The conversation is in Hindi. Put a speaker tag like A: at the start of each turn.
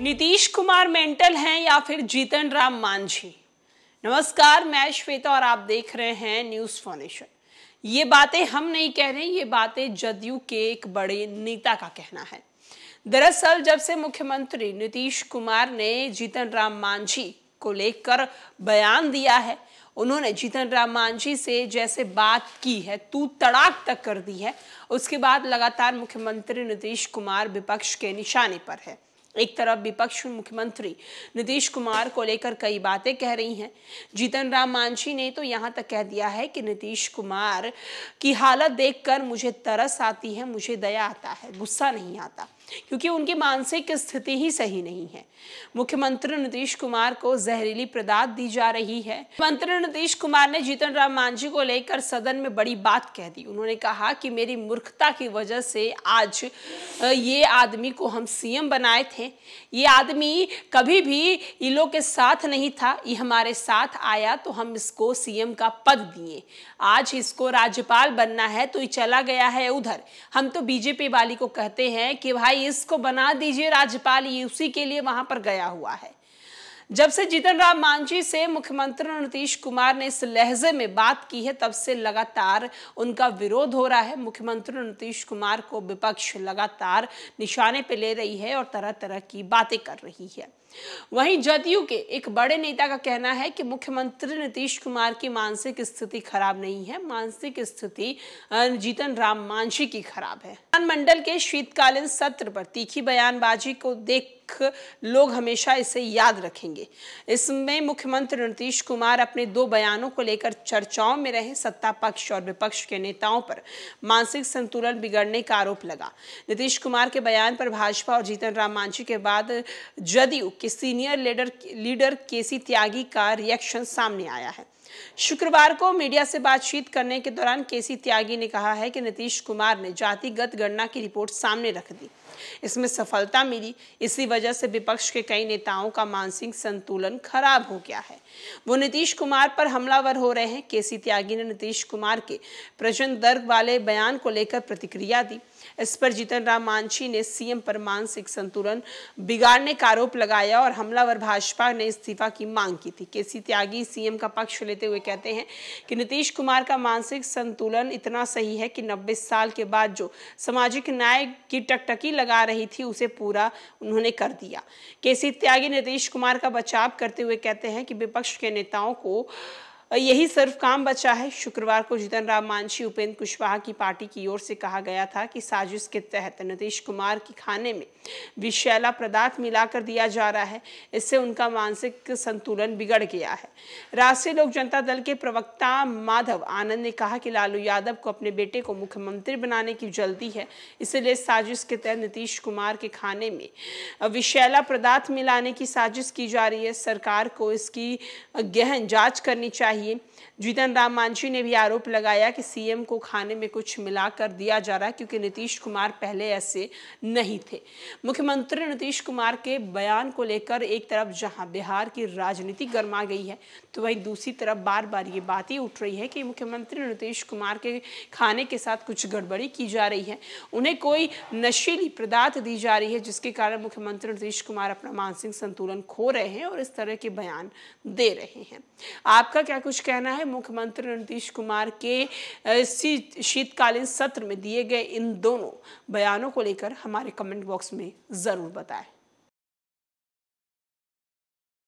A: नीतीश कुमार मेंटल हैं या फिर जीतन राम मांझी नमस्कार मैं श्वेता और आप देख रहे हैं न्यूज फाउंडेशन ये बातें हम नहीं कह रहे ये बातें जदयू के एक बड़े नेता का कहना है दरअसल जब से मुख्यमंत्री नीतीश कुमार ने जीतन राम मांझी को लेकर बयान दिया है उन्होंने जीतन राम मांझी से जैसे बात की है तू तड़ाक तक कर दी है उसके बाद लगातार मुख्यमंत्री नीतीश कुमार विपक्ष के निशाने पर है एक तरफ विपक्ष मुख्यमंत्री नीतीश कुमार को लेकर कई बातें कह रही हैं जीतन राम मांझी ने तो यहाँ तक कह दिया है कि नीतीश कुमार की हालत देखकर मुझे तरस आती है मुझे दया आता है गुस्सा नहीं आता क्योंकि उनकी मानसिक स्थिति ही सही नहीं है मुख्यमंत्री नीतीश कुमार को जहरीली पदार्थ दी जा रही है मुख्यमंत्री नीतीश कुमार ने जीतन राम मांझी को लेकर सदन में बड़ी बात कह दी उन्होंने कहा कि मेरी मूर्खता की वजह से आज ये आदमी को हम सीएम बनाए थे ये आदमी कभी भी इलो के साथ नहीं था ये हमारे साथ आया तो हम इसको सीएम का पद दिए आज इसको राज्यपाल बनना है तो ये चला गया है उधर हम तो बीजेपी वाली को कहते हैं कि भाई इसको बना दीजिए राज्यपाल उसी के लिए वहां पर गया हुआ है जब से जीतन राम मांझी से मुख्यमंत्री नीतीश कुमार ने इस लहजे में बात की है तब से लगातार उनका विरोध हो रहा है मुख्यमंत्री नीतीश कुमार को विपक्ष लगातार निशाने पर ले रही है और तरह तरह की बातें कर रही है वहीं जदयू के एक बड़े नेता का कहना है कि मुख्यमंत्री नीतीश कुमार की मानसिक स्थिति खराब नहीं है मानसिक स्थिति जीतन राम मांझी की खराब है विधानमंडल के शीतकालीन सत्र पर तीखी बयानबाजी को देख एक लोग हमेशा इसे याद रखेंगे इसमें मुख्यमंत्री नीतीश कुमार अपने दो बयानों को लेकर चर्चाओं में रहे सत्ता पक्ष और विपक्ष के नेताओं पर मानसिक संतुलन बिगड़ने का आरोप लगा नीतीश कुमार के बयान पर भाजपा और जीतन राम मांझी के बाद जदयू के senior leader leader KC Tyagi का रिएक्शन सामने आया है शुक्रवार को मीडिया से बातचीत करने के दौरान केसी त्यागी ने कहा है कि नीतीश कुमार ने जातिगत गणना की रिपोर्ट सामने रख दी इसमें सफलता मिली इसी वजह वजह से विपक्ष के कई नेताओं का मानसिक संतुलन खराब हो गया है वो नीतीश कुमार पर हमलावर हो रहे हैं केसी त्यागी ने नीतीश कुमार के प्रचंड दर्द वाले बयान को लेकर प्रतिक्रिया दी इस पर जीतन राम मांझी ने सीएम पर मानसिक संतुलन बिगाड़ने का आरोप लगाया और हमलावर भाजपा ने इस्तीफा की मांग की थी केसी त्यागी सीएम का पक्ष लेते हुए कहते हैं कि नीतीश कुमार का मानसिक संतुलन इतना सही है कि नब्बे साल के बाद जो सामाजिक न्याय की टकटकी लगा रही थी उसे पूरा उन्होंने कर दिया केसी त्यागी नीतीश कुमार का बचाव करते हुए कहते हैं कि विपक्ष के नेताओं को और यही सिर्फ काम बचा है शुक्रवार को जीतन राम मांझी उपेंद्र कुशवाहा की पार्टी की ओर से कहा गया था कि साजिश के तहत नीतीश कुमार की खाने में विषैला पदार्थ मिलाकर दिया जा रहा है इससे उनका मानसिक संतुलन बिगड़ गया है राष्ट्रीय लोक जनता दल के प्रवक्ता माधव आनंद ने कहा कि लालू यादव को अपने बेटे को मुख्यमंत्री बनाने की जल्दी है इसलिए साजिश के तहत नीतीश कुमार के खाने में विषैला पदार्थ मिलाने की साजिश की जा रही है सरकार को इसकी गहन जांच करनी चाहिए चाहिए जीतन राम मांझी ने भी आरोप लगाया कि सीएम को खाने में कुछ मिलाकर दिया जा रहा है क्योंकि नीतीश कुमार पहले ऐसे नहीं थे मुख्यमंत्री नीतीश कुमार के बयान को लेकर एक तरफ जहां बिहार की राजनीति गर्मा गई है तो वहीं दूसरी तरफ बार बार ये बात ही उठ रही है कि मुख्यमंत्री नीतीश कुमार के खाने के साथ कुछ गड़बड़ी की जा रही है उन्हें कोई नशीली पदार्थ दी जा रही है जिसके कारण मुख्यमंत्री नीतीश कुमार अपना मानसिक संतुलन खो रहे हैं और इस तरह के बयान दे रहे हैं आपका क्या कुछ कहना है मुख्यमंत्री नीतीश कुमार के शीतकालीन सत्र में दिए गए इन दोनों बयानों को लेकर हमारे कमेंट बॉक्स में ज़रूर बताएं